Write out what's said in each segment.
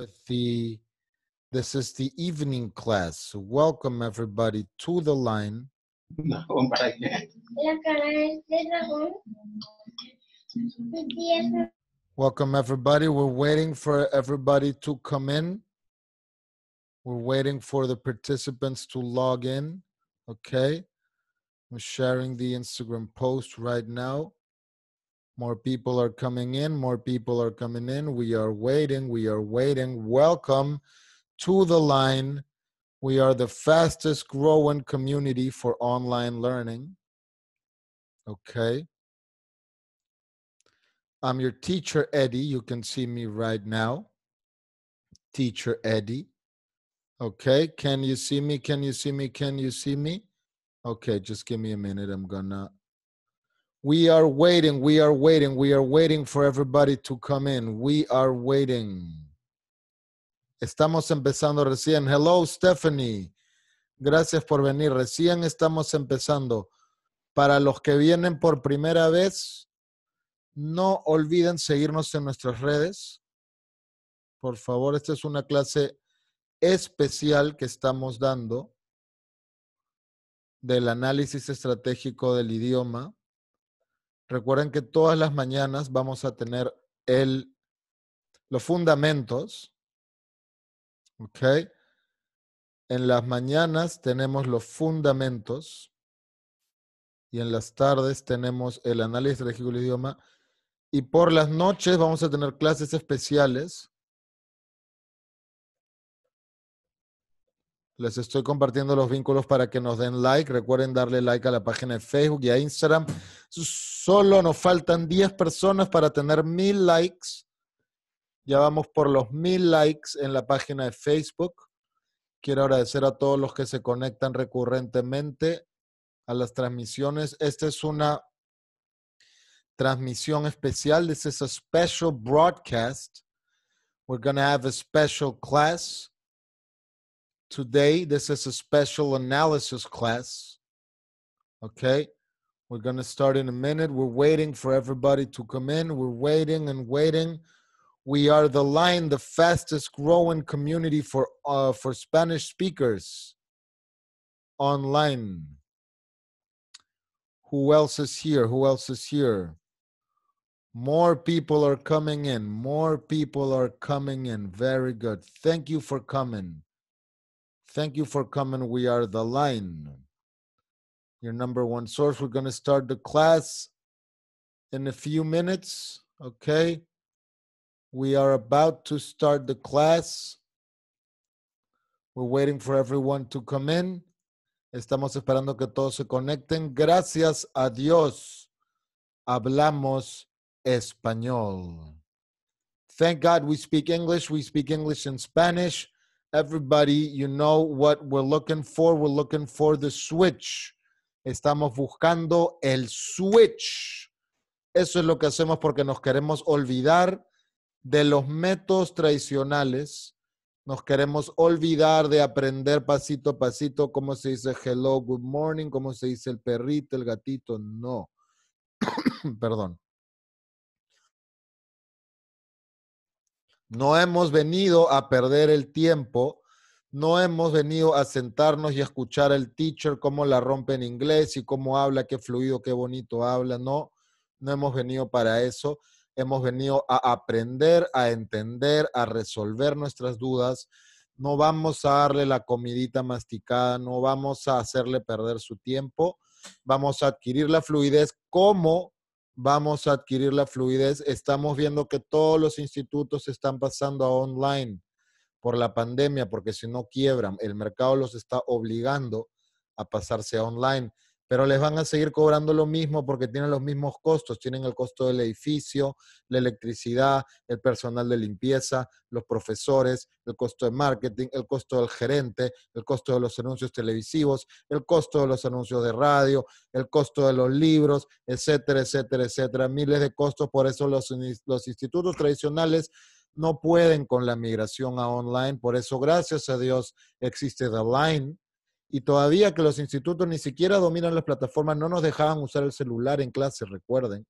with the this is the evening class. welcome everybody to the line. Oh welcome everybody. We're waiting for everybody to come in. We're waiting for the participants to log in. Okay. I'm sharing the Instagram post right now. More people are coming in. More people are coming in. We are waiting. We are waiting. Welcome to the line. We are the fastest growing community for online learning. Okay. I'm your teacher, Eddie. You can see me right now. Teacher Eddie. Okay. Can you see me? Can you see me? Can you see me? Okay. Just give me a minute. I'm going to We are waiting, we are waiting, we are waiting for everybody to come in. We are waiting. Estamos empezando recién. Hello, Stephanie. Gracias por venir. Recién estamos empezando. Para los que vienen por primera vez, no olviden seguirnos en nuestras redes. Por favor, esta es una clase especial que estamos dando del análisis estratégico del idioma. Recuerden que todas las mañanas vamos a tener los fundamentos. En las mañanas tenemos los fundamentos y en las tardes tenemos el análisis del idioma. Y por las noches vamos a tener clases especiales Les estoy compartiendo los vínculos para que nos den like. Recuerden darle like a la página de Facebook y a Instagram. Solo nos faltan 10 personas para tener mil likes. Ya vamos por los mil likes en la página de Facebook. Quiero agradecer a todos los que se conectan recurrentemente a las transmisiones. Esta es una transmisión especial. This is a special broadcast. We're going to have a special class. today this is a special analysis class okay we're going to start in a minute we're waiting for everybody to come in we're waiting and waiting we are the line the fastest growing community for uh, for spanish speakers online who else is here who else is here more people are coming in more people are coming in very good thank you for coming Thank you for coming. We are the line, your number one source. We're going to start the class in a few minutes. Okay. We are about to start the class. We're waiting for everyone to come in. Estamos esperando que todos se conecten. Gracias a Dios. Hablamos español. Thank God we speak English. We speak English and Spanish. Everybody, you know what we're looking for. We're looking for the switch. Estamos buscando el switch. Eso es lo que hacemos porque nos queremos olvidar de los métodos tradicionales. Nos queremos olvidar de aprender pasito a pasito cómo se dice hello, good morning, cómo se dice el perrito, el gatito. No. Perdón. No hemos venido a perder el tiempo, no hemos venido a sentarnos y escuchar al teacher cómo la rompe en inglés y cómo habla, qué fluido, qué bonito habla. No, no hemos venido para eso. Hemos venido a aprender, a entender, a resolver nuestras dudas. No vamos a darle la comidita masticada, no vamos a hacerle perder su tiempo. Vamos a adquirir la fluidez ¿Cómo? vamos a adquirir la fluidez. Estamos viendo que todos los institutos están pasando a online por la pandemia, porque si no quiebran, el mercado los está obligando a pasarse a online pero les van a seguir cobrando lo mismo porque tienen los mismos costos, tienen el costo del edificio, la electricidad, el personal de limpieza, los profesores, el costo de marketing, el costo del gerente, el costo de los anuncios televisivos, el costo de los anuncios de radio, el costo de los libros, etcétera, etcétera, etcétera, miles de costos, por eso los, los institutos tradicionales no pueden con la migración a online, por eso gracias a Dios existe The Line, y todavía que los institutos ni siquiera dominan las plataformas, no nos dejaban usar el celular en clase, recuerden.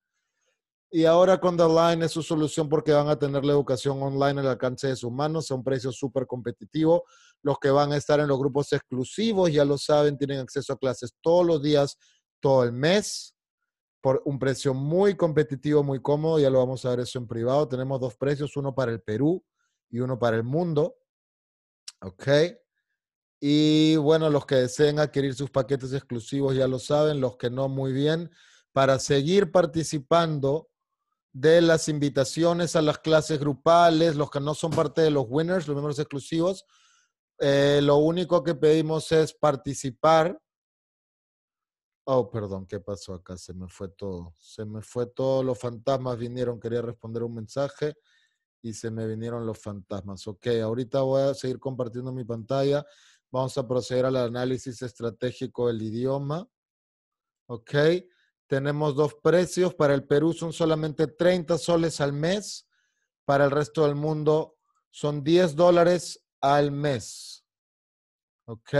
Y ahora con The Line es su solución porque van a tener la educación online al alcance de sus manos a un precio súper competitivo. Los que van a estar en los grupos exclusivos, ya lo saben, tienen acceso a clases todos los días, todo el mes, por un precio muy competitivo, muy cómodo. Ya lo vamos a ver eso en privado. Tenemos dos precios, uno para el Perú y uno para el mundo. ¿Ok? Y bueno, los que deseen adquirir sus paquetes exclusivos ya lo saben, los que no muy bien, para seguir participando de las invitaciones a las clases grupales, los que no son parte de los winners, los miembros exclusivos, eh, lo único que pedimos es participar. Oh, perdón, ¿qué pasó acá? Se me fue todo. Se me fue todo. Los fantasmas vinieron. Quería responder un mensaje y se me vinieron los fantasmas. Ok, ahorita voy a seguir compartiendo mi pantalla. Vamos a proceder al análisis estratégico del idioma. ¿Ok? Tenemos dos precios. Para el Perú son solamente 30 soles al mes. Para el resto del mundo son 10 dólares al mes. ¿Ok?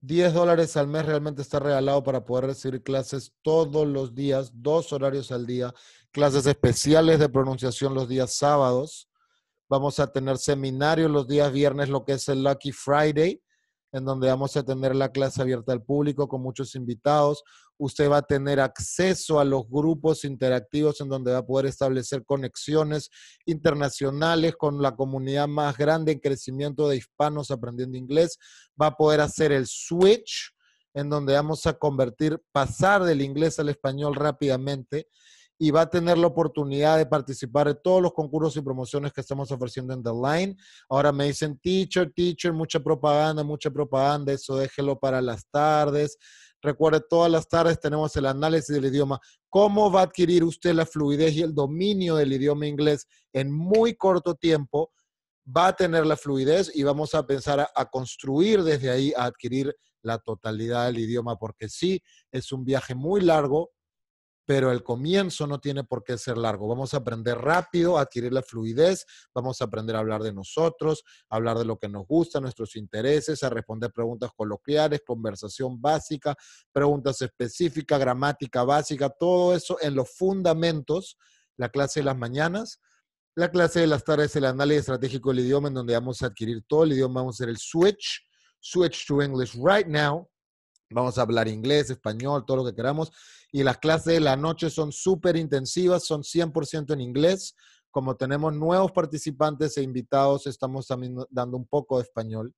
10 dólares al mes realmente está regalado para poder recibir clases todos los días, dos horarios al día, clases especiales de pronunciación los días sábados. Vamos a tener seminarios los días viernes, lo que es el Lucky Friday, en donde vamos a tener la clase abierta al público con muchos invitados. Usted va a tener acceso a los grupos interactivos en donde va a poder establecer conexiones internacionales con la comunidad más grande en crecimiento de hispanos aprendiendo inglés. Va a poder hacer el switch en donde vamos a convertir, pasar del inglés al español rápidamente y va a tener la oportunidad de participar en todos los concursos y promociones que estamos ofreciendo en The Line. Ahora me dicen, teacher, teacher, mucha propaganda, mucha propaganda, eso déjelo para las tardes. Recuerde, todas las tardes tenemos el análisis del idioma. ¿Cómo va a adquirir usted la fluidez y el dominio del idioma inglés en muy corto tiempo? Va a tener la fluidez y vamos a pensar a construir desde ahí, a adquirir la totalidad del idioma, porque sí, es un viaje muy largo, pero el comienzo no tiene por qué ser largo. Vamos a aprender rápido, a adquirir la fluidez, vamos a aprender a hablar de nosotros, a hablar de lo que nos gusta, nuestros intereses, a responder preguntas coloquiales, conversación básica, preguntas específicas, gramática básica, todo eso en los fundamentos, la clase de las mañanas. La clase de las tardes el análisis estratégico del idioma, en donde vamos a adquirir todo el idioma, vamos a hacer el switch, switch to English right now, Vamos a hablar inglés, español, todo lo que queramos. Y las clases de la noche son súper intensivas, son 100% en inglés. Como tenemos nuevos participantes e invitados, estamos también dando un poco de español.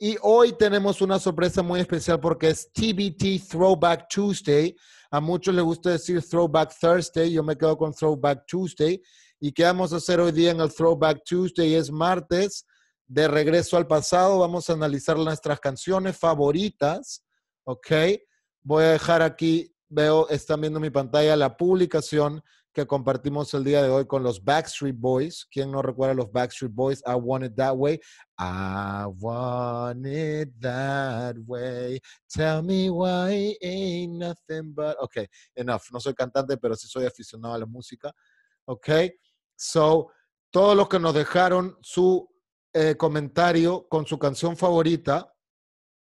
Y hoy tenemos una sorpresa muy especial porque es TBT Throwback Tuesday. A muchos les gusta decir Throwback Thursday, yo me quedo con Throwback Tuesday. ¿Y qué vamos a hacer hoy día en el Throwback Tuesday? Es martes de regreso al pasado. Vamos a analizar nuestras canciones favoritas, ¿ok? Voy a dejar aquí, veo, están viendo mi pantalla la publicación que compartimos el día de hoy con los Backstreet Boys. ¿Quién no recuerda los Backstreet Boys? I want it that way. I want it that way. Tell me why ain't nothing but. Ok, enough. No soy cantante, pero sí soy aficionado a la música. Ok, so, todos los que nos dejaron su eh, comentario con su canción favorita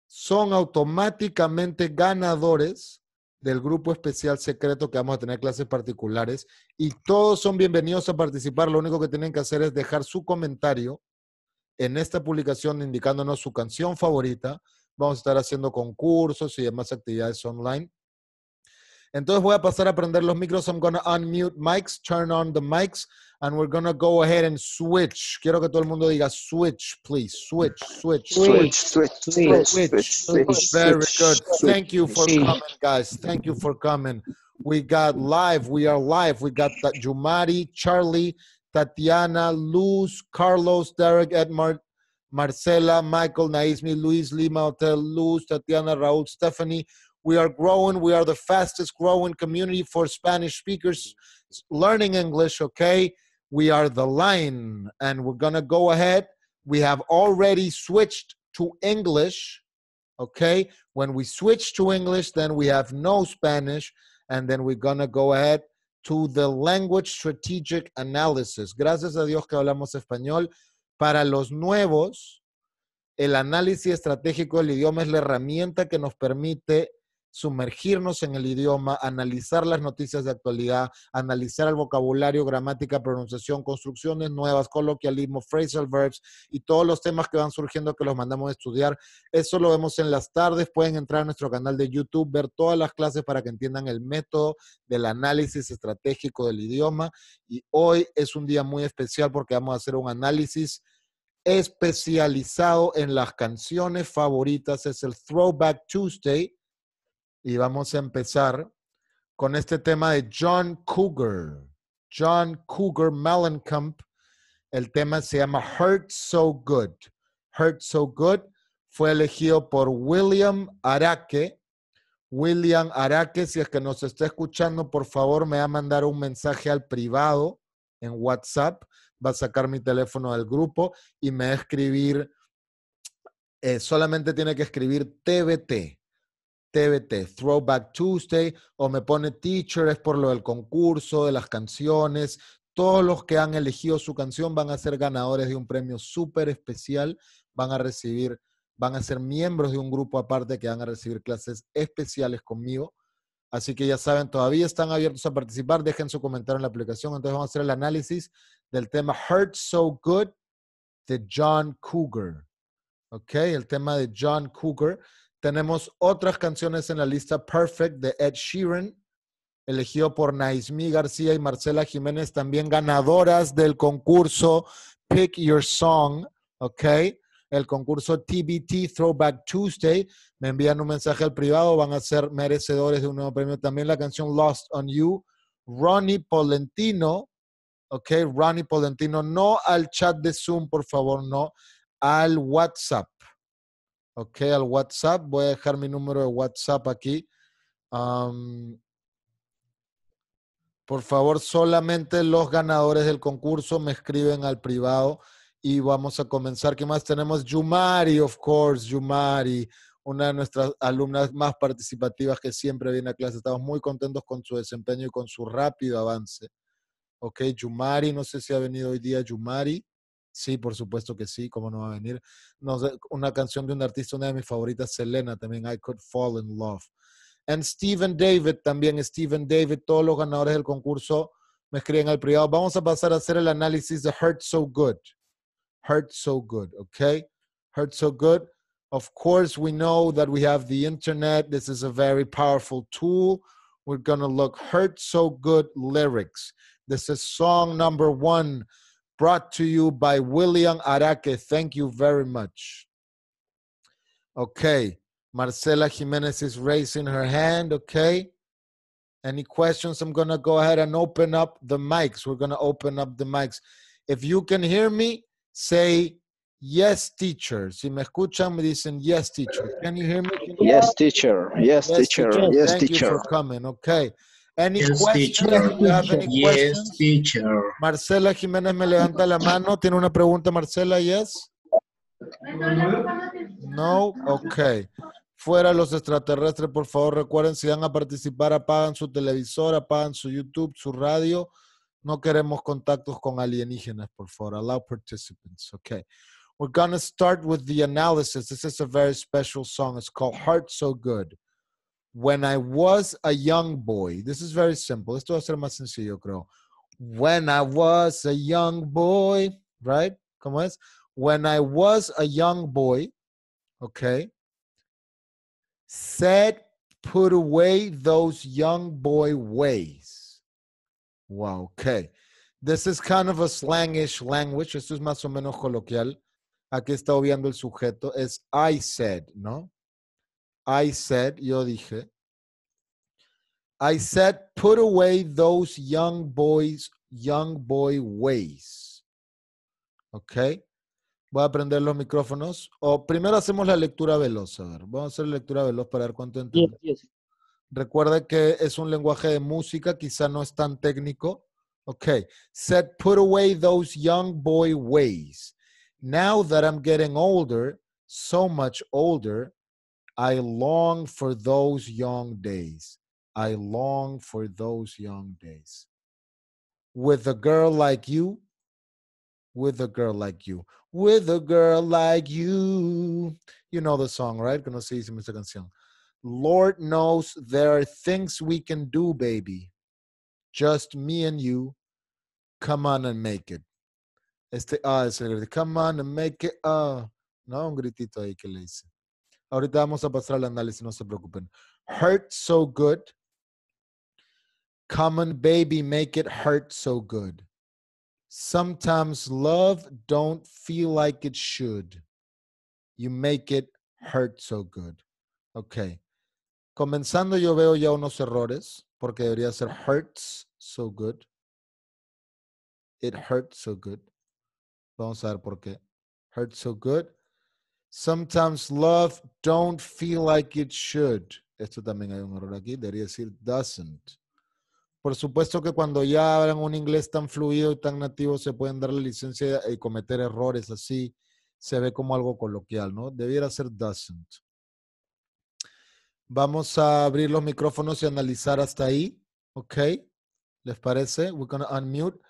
son automáticamente ganadores del grupo especial secreto que vamos a tener clases particulares y todos son bienvenidos a participar. Lo único que tienen que hacer es dejar su comentario en esta publicación indicándonos su canción favorita. Vamos a estar haciendo concursos y demás actividades online Entonces voy a pasar a prender los micros. I'm going to unmute mics, turn on the mics, and we're going to go ahead and switch. Quiero que todo el mundo diga switch, please. Switch, switch, switch, switch, switch, switch. switch. Very good. Thank you for coming, guys. Thank you for coming. We got live. We are live. We got Jumari, Charlie, Tatiana, Luz, Carlos, Derek, Edmar, Marcela, Michael, Naismi, Luis, Lima, Hotel, Luz, Tatiana, Raúl, Stephanie. We are growing. We are the fastest growing community for Spanish speakers learning English, okay? We are the line, and we're going to go ahead. We have already switched to English, okay? When we switch to English, then we have no Spanish, and then we're going to go ahead to the language strategic analysis. Gracias a Dios que hablamos español. Para los nuevos, el análisis estratégico del idioma es la herramienta que nos permite sumergirnos en el idioma, analizar las noticias de actualidad, analizar el vocabulario, gramática, pronunciación, construcciones nuevas, coloquialismo, phrasal verbs y todos los temas que van surgiendo que los mandamos a estudiar. Eso lo vemos en las tardes. Pueden entrar a nuestro canal de YouTube, ver todas las clases para que entiendan el método del análisis estratégico del idioma. Y hoy es un día muy especial porque vamos a hacer un análisis especializado en las canciones favoritas. Es el Throwback Tuesday y vamos a empezar con este tema de John Cougar. John Cougar Mellencamp. El tema se llama Hurt So Good. Hurt So Good fue elegido por William Araque. William Araque, si es que nos está escuchando, por favor me va a mandar un mensaje al privado en WhatsApp. Va a sacar mi teléfono del grupo y me va a escribir. Eh, solamente tiene que escribir TBT. TBT, Throwback Tuesday, o me pone Teacher, es por lo del concurso, de las canciones. Todos los que han elegido su canción van a ser ganadores de un premio súper especial, van a recibir, van a ser miembros de un grupo aparte que van a recibir clases especiales conmigo. Así que ya saben, todavía están abiertos a participar. Dejen su comentario en la aplicación. Entonces vamos a hacer el análisis del tema Hurt So Good de John Cougar. ¿Ok? El tema de John Cougar tenemos otras canciones en la lista Perfect de Ed Sheeran, elegido por Naismi García y Marcela Jiménez, también ganadoras del concurso Pick Your Song, ¿ok? El concurso TBT Throwback Tuesday. Me envían un mensaje al privado, van a ser merecedores de un nuevo premio. También la canción Lost on You, Ronnie Polentino, ¿ok? Ronnie Polentino, no al chat de Zoom, por favor, no, al WhatsApp, ok, al WhatsApp. Voy a dejar mi número de WhatsApp aquí. por favor, solamente los ganadores del concurso me escriben al privado y vamos a comenzar. ¿Qué más tenemos? Yumari, of course, Yumari, una de nuestras alumnas más participativas que siempre viene a clase. Estamos muy contentos con su desempeño y con su rápido avance. Ok, Yumari, no sé si ha venido hoy día Yumari. Sí, por supuesto que sí, cómo no va a venir. No, una canción de un artista, una de mis favoritas, Selena, también, I Could Fall in Love. And Steven David también, Steven David, todos los ganadores del concurso me escriben al privado. Vamos a pasar a hacer el análisis de Hurt So Good. Hurt So Good, okay? Hurt So Good. Of course, we know that we have the internet. This is a very powerful tool. We're going to look Hurt So Good lyrics. This is song number one brought to you by William Araque. Thank you very much. Okay, Marcela Jimenez is raising her hand. Okay. Any questions? I'm going to go ahead and open up the mics. We're going to open up the mics. If you can hear me, say yes, teacher. Si me escuchan, me dicen yes, teacher. Can you hear me? You yes, teacher. Yes, yes, teacher. teacher. Yes, Thank teacher. Thank you for coming. Okay. Any yes, Teacher. Marcela Jiménez me levanta la mano. ¿Tiene una pregunta, Marcela? Yes. No, ok. Fuera los extraterrestres, por favor, recuerden, si van a participar, apagan su televisor, apagan su YouTube, su radio. No queremos contactos con alienígenas, por favor. Allow participants. Okay. We're going to start with the analysis. This is a very special song. It's called Heart So Good. When I was a young boy, this is very simple. Esto va a ser más sencillo, creo. When I was a young boy, right? ¿Cómo es? When I was a young boy, okay, said, put away those young boy ways. Wow, okay. This is kind of a slangish language. Esto es más o menos coloquial. Aquí está obviando el sujeto. Es I said, ¿no? I said, yo dije, I said, put away those young boys, young boy ways. Ok. Voy a prender los micrófonos. O primero hacemos la lectura veloz. A ver, vamos a hacer la lectura veloz para ver cuánto entiendo. Recuerda que es un lenguaje de música, quizá no es tan técnico. Ok. Said, put away those young boy ways. Now that I'm getting older, so much older, I long for those young days. I long for those young days. With a girl like you, with a girl like you, with a girl like you. You know the song, right? Conocidísima esa canción. Lord knows there are things we can do, baby. Just me and you. Come on and make it. Este, ah, es el grito. Come on and make it. Ah, no, un gritito ahí que le dice. Ahorita vamos a pasar al análisis, no se preocupen. Hurt so good. come on, baby, make it hurt so good. Sometimes love don't feel like it should. You make it hurt so good. Ok. Comenzando yo veo ya unos errores, porque debería ser hurts so good. It hurts so good. Vamos a ver por qué. Hurts so good. Sometimes love don't feel like it should. Esto también hay un error aquí, debería decir doesn't. Por supuesto que cuando ya hablan un inglés tan fluido y tan nativo, se pueden dar la licencia y cometer errores así. Se ve como algo coloquial, ¿no? Debiera ser doesn't. Vamos a abrir los micrófonos y analizar hasta ahí. ¿Ok? ¿Les parece? We're going to unmute.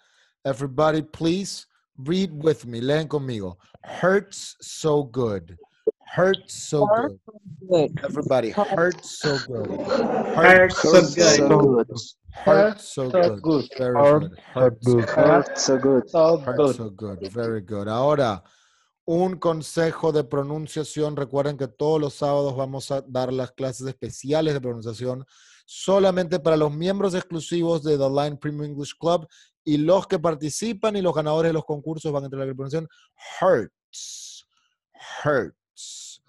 Everybody, please. Read with me, lean conmigo. Hurts so good. Hurts so good. Everybody, hurts so good. Hurts so, so good. Hurts so good. Very good. Hurts so good. Hurts so good. Very good. Ahora, un consejo de pronunciación. Recuerden que todos los sábados vamos a dar las clases especiales de pronunciación solamente para los miembros exclusivos de The Line Premium English Club y los que participan y los ganadores de los concursos van a entrar a la pronunciación Hurts. Hurts.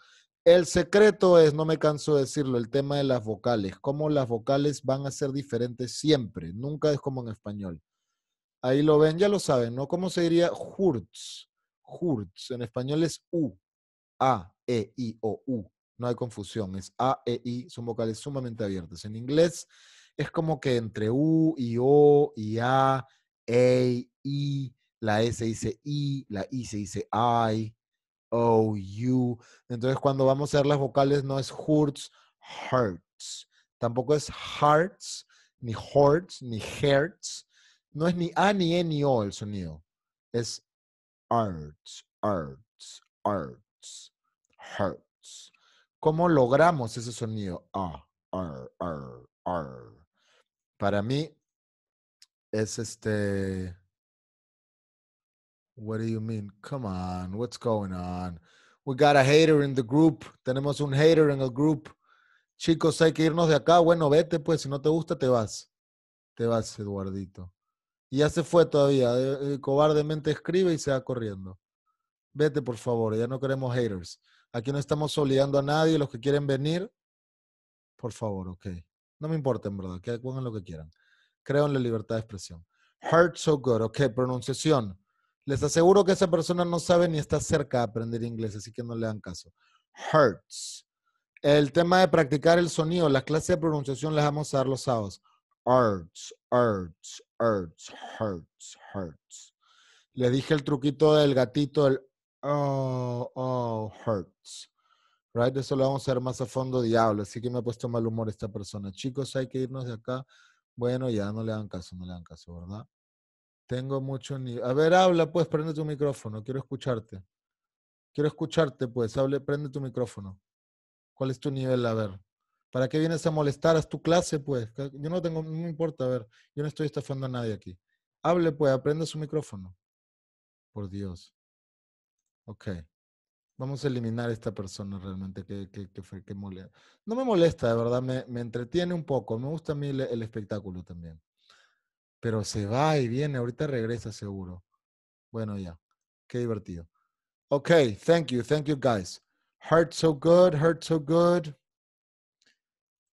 El secreto es, no me canso de decirlo, el tema de las vocales, cómo las vocales van a ser diferentes siempre, nunca es como en español. Ahí lo ven, ya lo saben, ¿no? ¿Cómo se diría Hurts? Hurts, en español es U, A, E, I, O, U. No hay confusión, es A, E, I, son vocales sumamente abiertas. En inglés es como que entre U y O y A a, E, la S dice I, la I se dice I, O, U. Entonces cuando vamos a ver las vocales no es hurts, hurts. Tampoco es hearts, ni hurts, ni hearts. No es ni A, ni E, ni O el sonido. Es arts, arts, arts, hurts. ¿Cómo logramos ese sonido? A, R, R, R. Para mí, es este. What do you mean? Come on, what's going on? We got a hater in the group. Tenemos un hater en el group. Chicos, hay que irnos de acá. Bueno, vete, pues si no te gusta, te vas. Te vas, Eduardito. Y ya se fue todavía. Eh, eh, cobardemente escribe y se va corriendo. Vete, por favor, ya no queremos haters. Aquí no estamos obligando a nadie. Los que quieren venir, por favor, ok. No me importa, en verdad, que hagan lo que quieran. Creo en la libertad de expresión. Ah. Heard so good. Ok, pronunciación. Les aseguro que esa persona no sabe ni está cerca de aprender inglés, así que no le dan caso. Hurts. El tema de practicar el sonido, las clases de pronunciación las vamos a dar los sábados. Hurts, hurts, hurts, hurts, hurts. Le dije el truquito del gatito, el oh, oh, hurts. Right? Eso lo vamos a ver más a fondo, diablo. Así que me ha puesto mal humor esta persona. Chicos, hay que irnos de acá. Bueno, ya no le dan caso, no le dan caso, ¿verdad? Tengo mucho nivel. A ver, habla pues, prende tu micrófono, quiero escucharte. Quiero escucharte pues, hable, prende tu micrófono. ¿Cuál es tu nivel? A ver. ¿Para qué vienes a molestar? a tu clase pues. Yo no tengo, no me importa, a ver, yo no estoy estafando a nadie aquí. Hable pues, aprende su micrófono. Por Dios. Ok. Vamos a eliminar a esta persona realmente que, que, fue que molesta. No me molesta, de verdad, me, me, entretiene un poco. Me gusta a mí el, espectáculo también. Pero se va y viene, ahorita regresa seguro. Bueno, ya. Qué divertido. Ok, thank you, thank you guys. Heart so good, heart so good.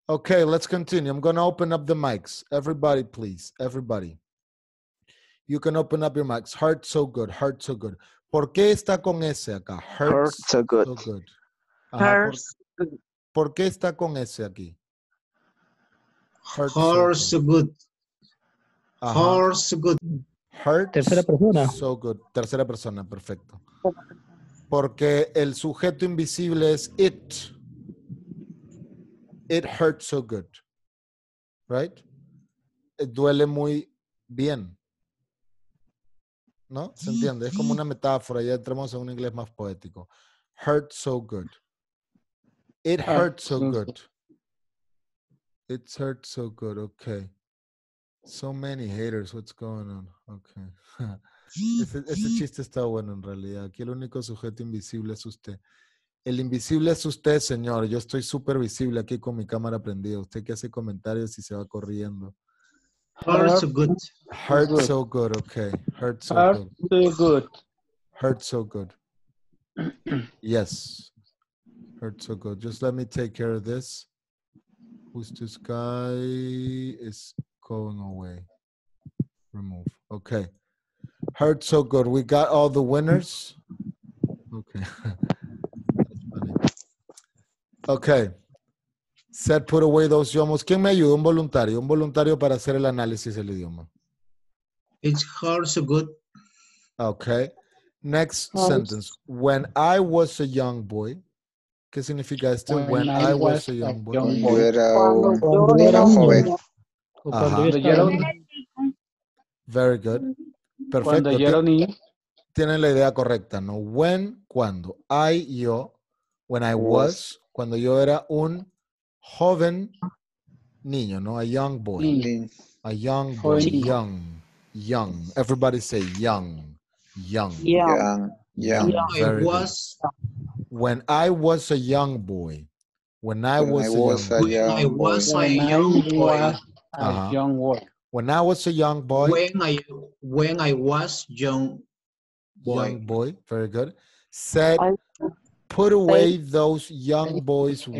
Okay, let's continue. I'm going to open up the mics. Everybody, please. Everybody. You can open up your mics. Heart so good. Heart so good. ¿Por qué está con S acá? Hurts, so good. So good. hurts. Por, qué está con S aquí? Hurts, so good. Hurts good. Tercera persona. So good. Tercera persona, perfecto. Porque el sujeto invisible es it. It hurts so good. Right? Eh, duele muy bien. ¿no? ¿Se entiende? Es como una metáfora, ya entramos en un inglés más poético. Hurt so good. It ah, hurts so good. It hurt so good, okay. So many haters, what's going on? Okay. Ese, ese chiste está bueno en realidad. Aquí el único sujeto invisible es usted. El invisible es usted, señor. Yo estoy súper visible aquí con mi cámara prendida. Usted que hace comentarios y se va corriendo. Hurt so good. Hurt so good. Okay. Hurt so Hurt good. So good. Hurt so good. yes. Hurt so good. Just let me take care of this. Who's this guy is going away. Remove. Okay. Hurt so good. We got all the winners. Okay. Okay. said put away those yomos ¿Quién me ayudó? Un voluntario. Un voluntario para hacer el análisis del idioma. It's hard so good. Okay. Next sentence. When I was a young boy. ¿Qué significa esto? When, I, was, a, young boy. era Very good. Perfecto. tiene Tienen la idea correcta, ¿no? When, cuando. I, yo. When I was, cuando yo era un joven niño, no? A young boy. A young boy. Young. Young. Everybody say young. Young. Young. Young. young. Very was. Good. When I was a young boy. When I was, a young boy. I was a young boy. Uh -huh. young boy. When I was a young boy. When I when I was young boy. Young boy. Very good. Said I put away those young boys' ways. put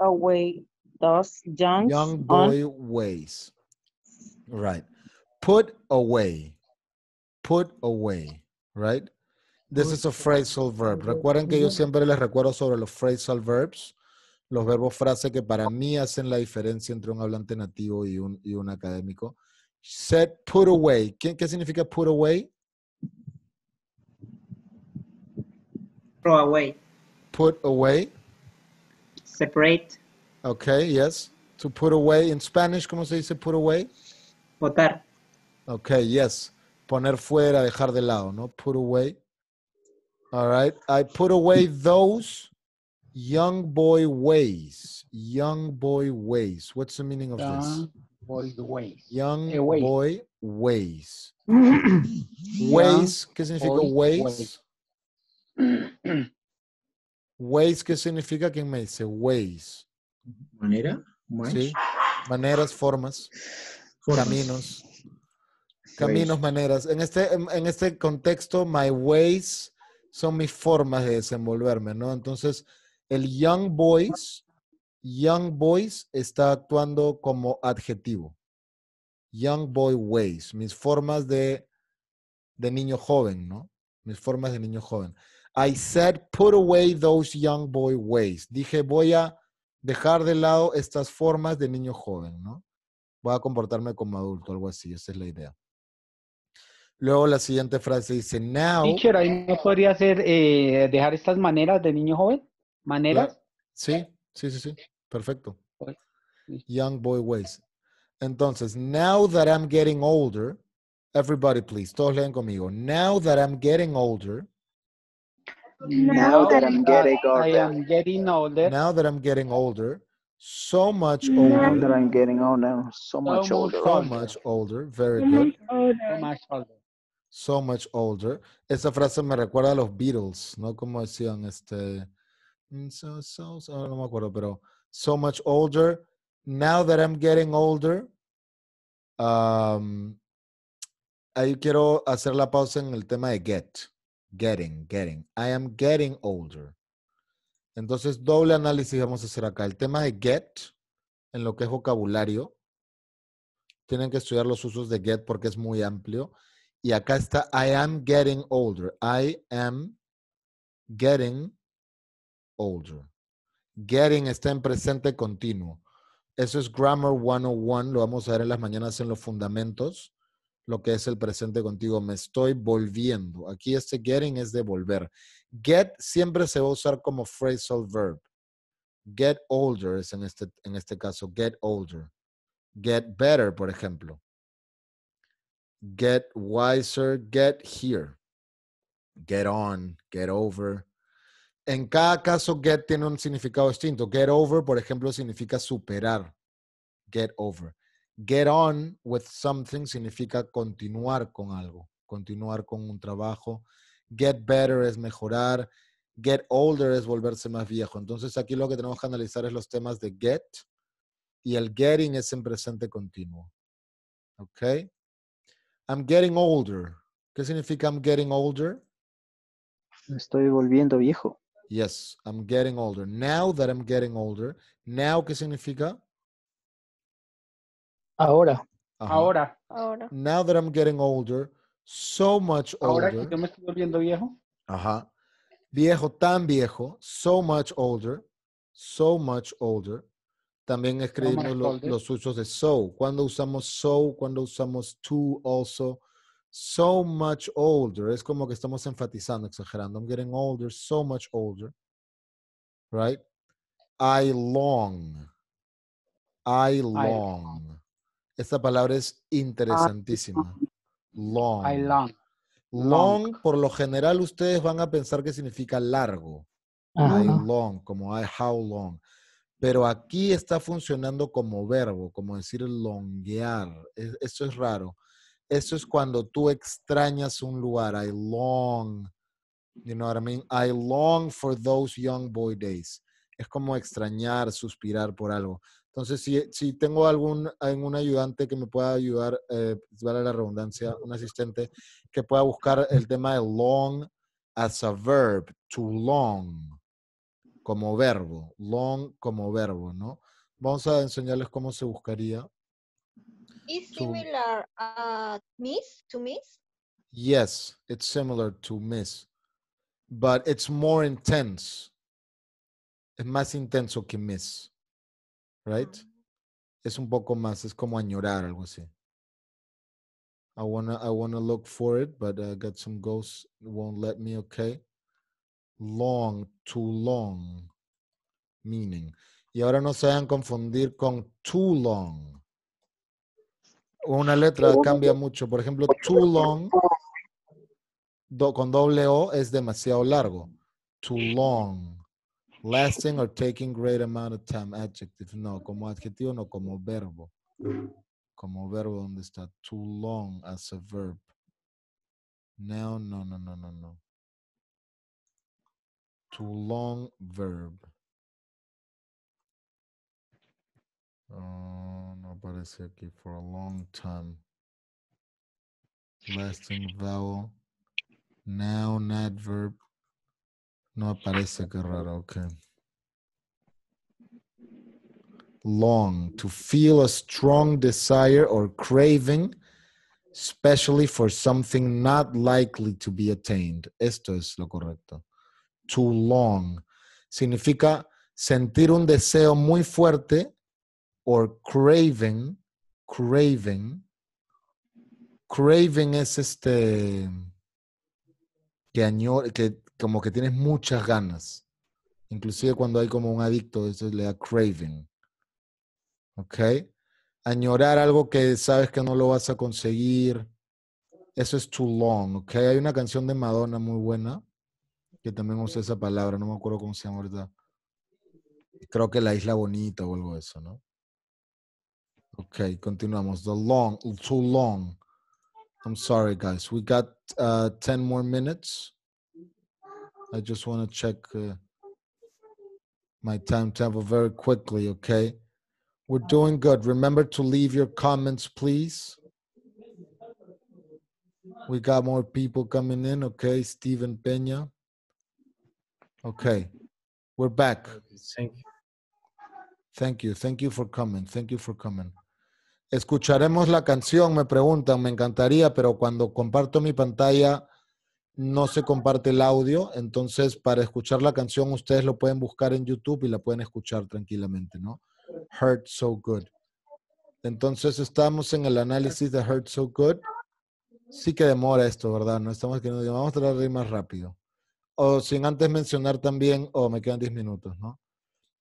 away those young young ways. Right. Put away. Put away. Right. This is a phrasal verb. Recuerden que yo mm-hmm. siempre les recuerdo sobre los phrasal verbs, los verbos frase que para mí hacen la diferencia entre un hablante nativo y un, académico. Set put away. ¿Qué, ¿Qué significa put away? Throw away. Put away. Separate. Okay, yes. To put away in Spanish, ¿cómo se dice put away? Botar. Okay, yes. Poner fuera, dejar de lado, ¿no? Put away. All right. I put away those young boy ways. Young boy ways. What's the meaning of young this? Boy ways. Young eh, boy ways. ways. ¿Qué significa ways? ways. Ways, ¿qué significa? ¿Quién me dice? Ways. ¿Manera? Maneras, formas, caminos. Caminos, maneras. En este, en este contexto, my ways son mis formas de desenvolverme, ¿no? Entonces, el young boys, young boys está actuando como adjetivo. Young boy ways, mis formas de, de niño joven, ¿no? Mis formas de niño joven. I said, put away those young boy ways. Dije, voy a dejar de lado estas formas de niño joven, ¿no? Voy a comportarme como adulto, algo así. Esa es la idea. Luego la siguiente frase dice, now... Teacher, ahí no podría ser eh, dejar estas maneras de niño joven. ¿Maneras? sí, sí, sí, sí. Perfecto. Pues, young boy ways. Entonces, now that I'm getting older, everybody please, todos leen conmigo. Now that I'm getting older, now that I'm getting older. Now that I'm getting older. So much older. older. So much older. So much older. Very good. So much older. So much older. Esa frase me recuerda a los Beatles, ¿no? Como decían, este. Mm, no me acuerdo, pero. So much older. Now that I'm getting older. Um, ahí quiero hacer la pausa en el tema de get. Getting, getting. I am getting older. Entonces, doble análisis vamos a hacer acá. El tema de get, en lo que es vocabulario, tienen que estudiar los usos de get porque es muy amplio. Y acá está, I am getting older. I am getting older. Getting está en presente continuo. Eso es Grammar 101, lo vamos a ver en las mañanas en los fundamentos lo que es el presente contigo. Me estoy volviendo. Aquí este getting es de volver. Get siempre se va a usar como phrasal verb. Get older es en este, en este caso, get older. Get better, por ejemplo. Get wiser, get here. Get on, get over. En cada caso, get tiene un significado distinto. Get over, por ejemplo, significa superar. Get over. Get on with something significa continuar con algo, continuar con un trabajo. Get better es mejorar. Get older es volverse más viejo. Entonces aquí lo que tenemos que analizar es los temas de get y el getting es en presente continuo. ¿Ok? I'm getting older. ¿Qué significa I'm getting older? estoy volviendo viejo. Yes, I'm getting older. Now that I'm getting older. Now, ¿qué significa? Ahora. Ahora. Ahora. Now that I'm getting older, so much older. Ahora que yo me estoy volviendo viejo. Ajá. Viejo, tan viejo, so much older, so much older. También escribimos los, usos de so. Cuando usamos so, cuando usamos to, also. So much older. Es como que estamos enfatizando, exagerando. I'm getting older, so much older. Right? I long. I long. Esta palabra es ah, interesantísima. Long. I long. long. por lo general, ustedes van a pensar que significa largo. I long, como I how long. Pero aquí está funcionando como verbo, como decir longear. E, eso es raro. Eso es cuando tú extrañas un lugar. I long. You know what I mean? I long for those young boy days. Es como extrañar, suspirar por algo. Entonces, si, tengo algún, algún ayudante que me pueda ayudar, eh, pues, vale la redundancia, un asistente que pueda buscar el tema de long as a verb, to long, como verbo, long como verbo, ¿no? Vamos a enseñarles cómo se buscaría. Is similar a miss, to miss? Yes, it's similar to miss, but it's more intense. Es más intenso que miss right? Es un poco más, es como añorar, algo así. I wanna, I look for it, but I got some ghosts won't let me, okay? Long, too long, meaning. Y ahora no se vayan a confundir con too long. Una letra cambia mucho. Por ejemplo, too long con doble O es demasiado largo. Too long. Lasting or taking great amount of time. Adjective, no. Como adjetivo, no. Como verbo. Como verbo, donde está? Too long as a verb. No, no, no, no, no, no. Too long verb. Uh, no aparece aquí for a long time. Lasting vowel. Noun, adverb. No aparece, qué raro, ok. Long, to feel a strong desire or craving, especially for something not likely to be attained. Esto es lo correcto. To long. Significa sentir un deseo muy fuerte or craving, craving. Craving es este que añor, que como que tienes muchas ganas. Inclusive cuando hay como un adicto, eso le da craving. ¿Ok? Añorar algo que sabes que no lo vas a conseguir. Eso es too long, ¿ok? Hay una canción de Madonna muy buena que también usa esa palabra, no me acuerdo cómo se llama ahorita. Creo que la isla bonita o algo de eso, ¿no? Ok, continuamos. The long, too long. I'm sorry, guys. We got uh, 10 more minutes. I just want to check uh, my timetable very quickly, okay? We're doing good. Remember to leave your comments, please. We got more people coming in, okay? Stephen Pena. Okay, we're back. Thank you. Thank you, thank you for coming, thank you for coming. Escucharemos la canción, me preguntan, me encantaría, pero cuando comparto mi pantalla no se comparte el audio, entonces para escuchar la canción ustedes lo pueden buscar en YouTube y la pueden escuchar tranquilamente, ¿no? Hurt So Good. Entonces estamos en el análisis de Hurt So Good. Sí que demora esto, ¿verdad? No estamos que vamos a tratar de ir más rápido. O sin antes mencionar también, oh, me quedan 10 minutos, ¿no?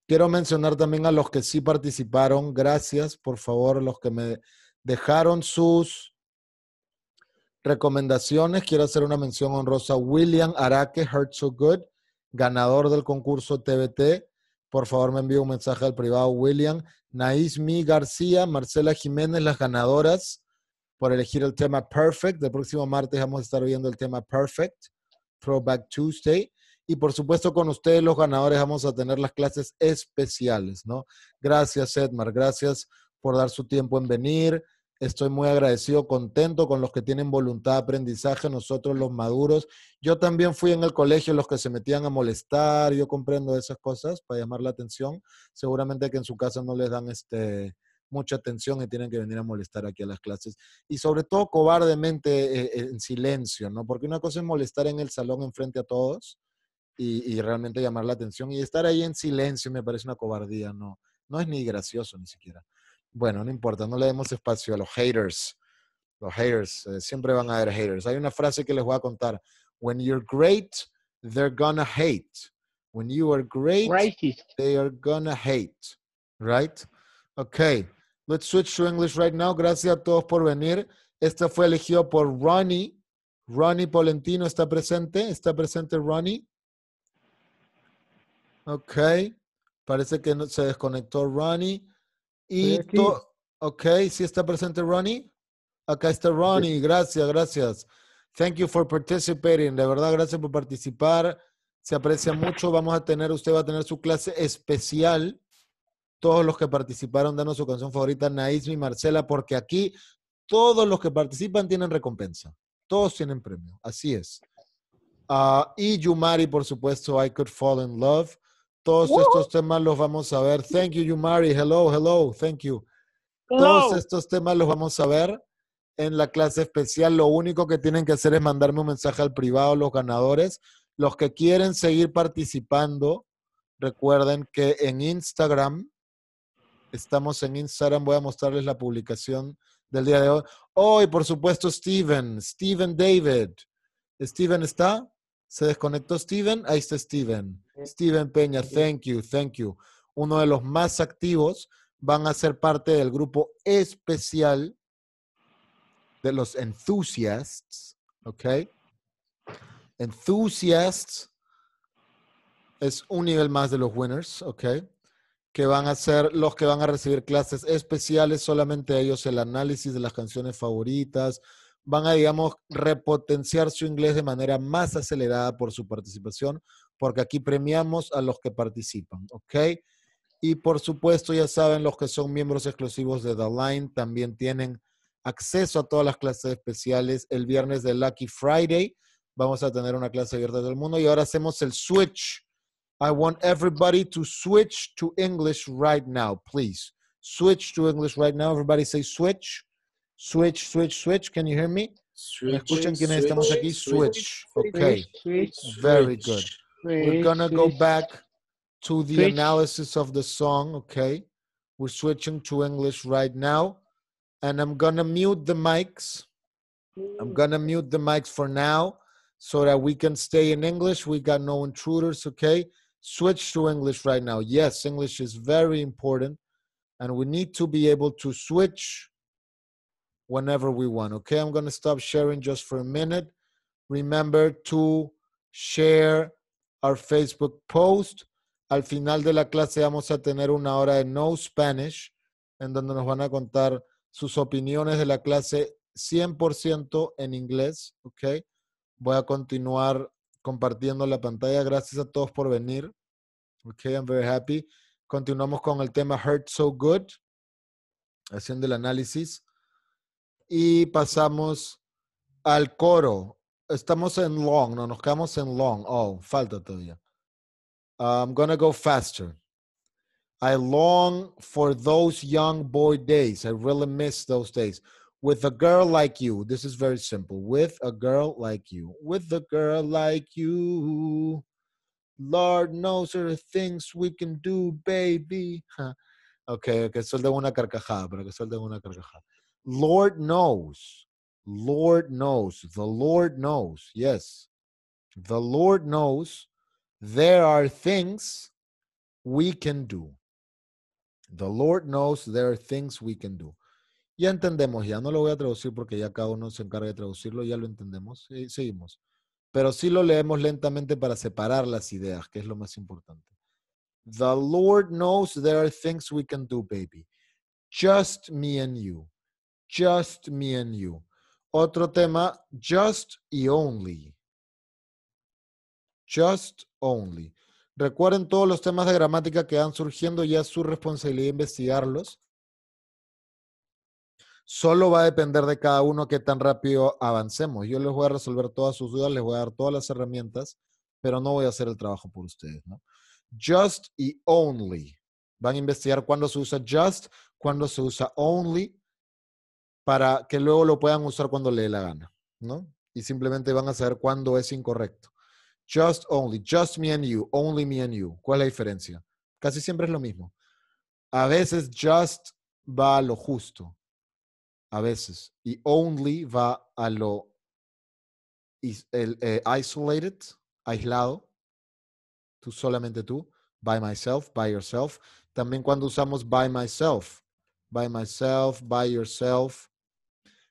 Quiero mencionar también a los que sí participaron. Gracias, por favor, los que me dejaron sus Recomendaciones, quiero hacer una mención honrosa a William Araque Hurt So Good, ganador del concurso TBT. Por favor, me envíe un mensaje al privado, William. Naismi García, Marcela Jiménez, las ganadoras por elegir el tema Perfect. El próximo martes vamos a estar viendo el tema Perfect, Throwback Tuesday. Y por supuesto, con ustedes, los ganadores, vamos a tener las clases especiales, ¿no? Gracias, Edmar. Gracias por dar su tiempo en venir estoy muy agradecido, contento con los que tienen voluntad de aprendizaje, nosotros los maduros. Yo también fui en el colegio los que se metían a molestar, yo comprendo esas cosas para llamar la atención. Seguramente que en su casa no les dan este, mucha atención y tienen que venir a molestar aquí a las clases. Y sobre todo cobardemente eh, eh, en silencio, ¿no? Porque una cosa es molestar en el salón enfrente a todos y, realmente llamar la atención y estar ahí en silencio me parece una cobardía, ¿no? No es ni gracioso ni siquiera. Bueno, no importa, no le demos espacio a los haters. Los haters, eh, siempre van a haber haters. Hay una frase que les voy a contar. When you're great, they're gonna hate. When you are great, they are gonna hate. Right? Okay. Let's switch to English right now. Gracias a todos por venir. Esta fue elegido por Ronnie. Ronnie Polentino está presente. ¿Está presente Ronnie? Ok. Parece que se desconectó Ronnie. Y ok, si está presente Ronnie. Acá está Ronnie, gracias, gracias. Thank you for participating. De verdad, gracias por participar. Se aprecia mucho. Vamos a tener, usted va a tener su clase especial. Todos los que participaron, danos su canción favorita, Naismi y Marcela, porque aquí todos los que participan tienen recompensa. Todos tienen premio. Así es. Ah, y Yumari, por supuesto, I Could Fall in Love. Todos estos temas los vamos a ver. Thank you, Yumari. Hello, hello. Thank you. Todos estos temas los vamos a ver en la clase especial. Lo único que tienen que hacer es mandarme un mensaje al privado, los ganadores. Los que quieren seguir participando, recuerden que en Instagram, estamos en Instagram, voy a mostrarles la publicación del día de hoy. Hoy, oh, por supuesto, Steven, Steven David. Steven está, se desconectó Steven, ahí está Steven. Steven Peña, thank you, thank you. Uno de los más activos van a ser parte del grupo especial de los enthusiasts, ¿ok? Enthusiasts es un nivel más de los winners, ¿ok? Que van a ser los que van a recibir clases especiales, solamente ellos el análisis de las canciones favoritas, van a, digamos, repotenciar su inglés de manera más acelerada por su participación, porque aquí premiamos a los que participan, ¿ok? Y por supuesto, ya saben, los que son miembros exclusivos de The Line también tienen acceso a todas las clases especiales. El viernes de Lucky Friday vamos a tener una clase abierta del mundo y ahora hacemos el switch. I want everybody to switch to English right now, please. Switch to English right now. Everybody say switch. Switch, switch, switch. Can you hear me? Switch, estamos aquí? Switch. switch. Okay. Very good. we're gonna go back to the analysis of the song. Okay, we're switching to English right now, and I'm gonna mute the mics. I'm mm. gonna mute the mics for now so that we can stay in English. We got no intruders. Okay, switch to English right now. Yes, English is very important, and we need to be able to switch whenever we want. Okay, I'm gonna stop sharing just for a minute. Remember to share our Facebook post. Al final de la clase vamos a tener una hora de No Spanish, en donde nos van a contar sus opiniones de la clase 100% en inglés. Okay. Voy a continuar compartiendo la pantalla. Gracias a todos por venir. Okay, I'm very happy. Continuamos con el tema Hurt So Good, haciendo el análisis. Y pasamos al coro. estamos en long, no nos quedamos en long. Oh, falta todavía. I'm gonna go faster. I long for those young boy days. I really miss those days. With a girl like you. This is very simple. With a girl like you. With a girl like you. Lord knows there are things we can do, baby. Okay. Okay, okay, suelten una carcajada, Pero que suelten una carcajada. Lord knows. Lord knows, the Lord knows, yes, the Lord knows there are things we can do. The Lord knows there are things we can do. Ya entendemos, ya no lo voy a traducir porque ya cada uno se encarga de traducirlo, ya lo entendemos y eh, seguimos. Pero sí lo leemos lentamente para separar las ideas, que es lo más importante. The Lord knows there are things we can do, baby. Just me and you. Just me and you. Otro tema, just y only. Just only. Recuerden todos los temas de gramática que van surgiendo, ya es su responsabilidad investigarlos. Solo va a depender de cada uno qué tan rápido avancemos. Yo les voy a resolver todas sus dudas, les voy a dar todas las herramientas, pero no voy a hacer el trabajo por ustedes. Just y only. Van a investigar cuándo se usa just, cuándo se usa only, para que luego lo puedan usar cuando le dé la gana, ¿no? Y simplemente van a saber cuándo es incorrecto. Just only, just me and you, only me and you. ¿Cuál es la diferencia? Casi siempre es lo mismo. A veces just va a lo justo, a veces, y only va a lo eh, isolated, aislado, tú solamente tú, by myself, by yourself. También cuando usamos by myself, by myself, by yourself,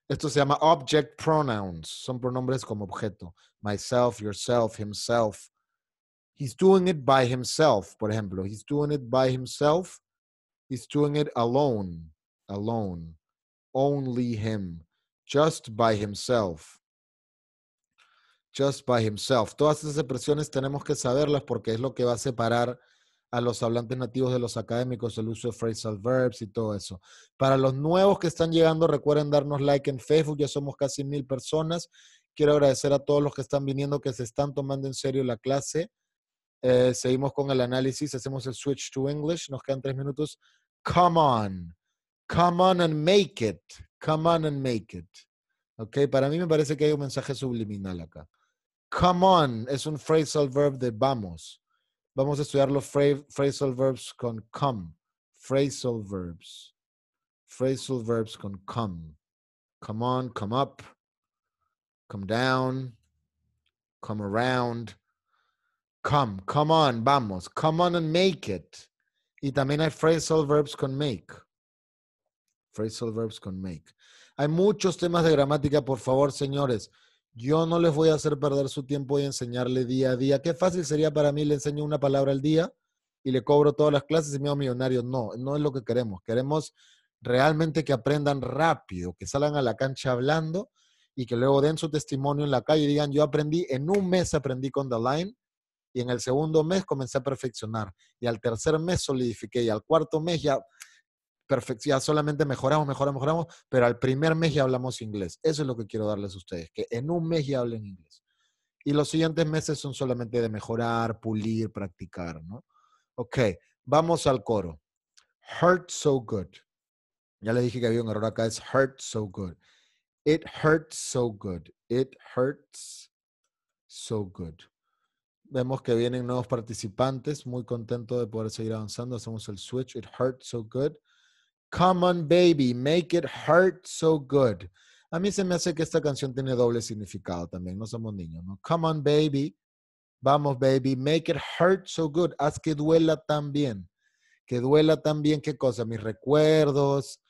esto se llama object pronouns. Son pronombres como objeto. Myself, yourself, himself. He's doing it by himself, por ejemplo. He's doing it by himself. He's doing it alone. Alone. Only him. Just by himself. Just by himself. Todas esas expresiones tenemos que saberlas porque es lo que va a separar a los hablantes nativos de los académicos el uso de phrasal verbs y todo eso. Para los nuevos que están llegando, recuerden darnos like en Facebook, ya somos casi mil personas. Quiero agradecer a todos los que están viniendo, que se están tomando en serio la clase. Eh, seguimos con el análisis, hacemos el switch to English, nos quedan tres minutos. Come on, come on and make it, come on and make it. Ok, para mí me parece que hay un mensaje subliminal acá. Come on es un phrasal verb de vamos. Vamos a estudiar los phrasal verbs con come. Phrasal verbs. Phrasal verbs con come. Come on, come up, come down, come around. Come, come on, vamos. Come on and make it. Y también hay phrasal verbs con make. Phrasal verbs con make. Hay muchos temas de gramática, por favor, señores. Yo no les voy a hacer perder su tiempo y enseñarle día a día. Qué fácil sería para mí, le enseño una palabra al día y le cobro todas las clases y me hago millonario. No, no es lo que queremos. Queremos realmente que aprendan rápido, que salgan a la cancha hablando y que luego den su testimonio en la calle y digan, yo aprendí, en un mes aprendí con The Line y en el segundo mes comencé a perfeccionar y al tercer mes solidifiqué y al cuarto mes ya perfecto, solamente mejoramos, mejoramos, mejoramos, pero al primer mes ya hablamos inglés. Eso es lo que quiero darles a ustedes, que en un mes ya hablen inglés. Y los siguientes meses son solamente de mejorar, pulir, practicar, ¿no? Ok, vamos al coro. Hurt so good. Ya les dije que había un error acá, es hurt so good. It hurts so good. It hurts so good. Vemos que vienen nuevos participantes, muy contento de poder seguir avanzando. Hacemos el switch. It hurts so good. Come on baby, make it hurt so good. A mí se me hace que esta canción tiene doble significado también, no somos niños, ¿no? Come on baby, vamos baby, make it hurt so good, haz que duela también, Que duela también. ¿qué cosa? Mis recuerdos.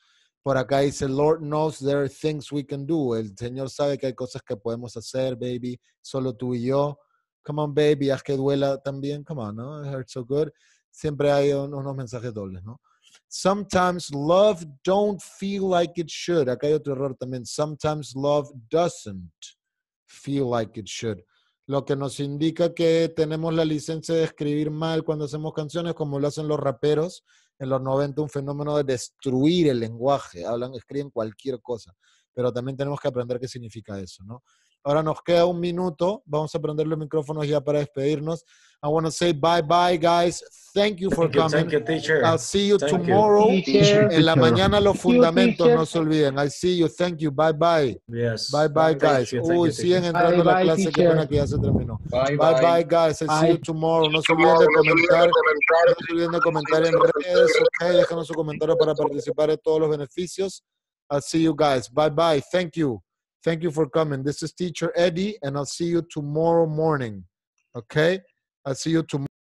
Por acá dice, Lord knows there are things we can do. El Señor sabe que hay cosas que podemos hacer, baby, solo tú y yo. Come on baby, haz que duela también, come on, ¿no? It hurts so good. Siempre hay unos mensajes dobles, ¿no? Sometimes love don't feel like it should. Acá hay otro error también. Sometimes love doesn't feel like it should. Lo que nos indica que tenemos la licencia de escribir mal cuando hacemos canciones, como lo hacen los raperos. En los 90 un fenómeno de destruir el lenguaje. Hablan, escriben cualquier cosa. Pero también tenemos que aprender qué significa eso, ¿no? Ahora nos queda un minuto. Vamos a prender los micrófonos ya para despedirnos. I want to say bye bye, guys. Thank you for coming. thank you, I'll see you tomorrow. En la mañana los fundamentos, no se olviden. I see you. Thank you. Bye bye. Yes. Bye bye, guys. Uy, siguen entrando a la clase. que ya se terminó. Bye bye, guys. I see you tomorrow. No se olviden de comentar. No se olviden de comentar en redes. Okay. déjenos su comentario para participar de todos los beneficios. I'll see you guys. Bye bye. Thank you. Thank you for coming. This is Teacher Eddie, and I'll see you tomorrow morning. Okay? I'll see you tomorrow.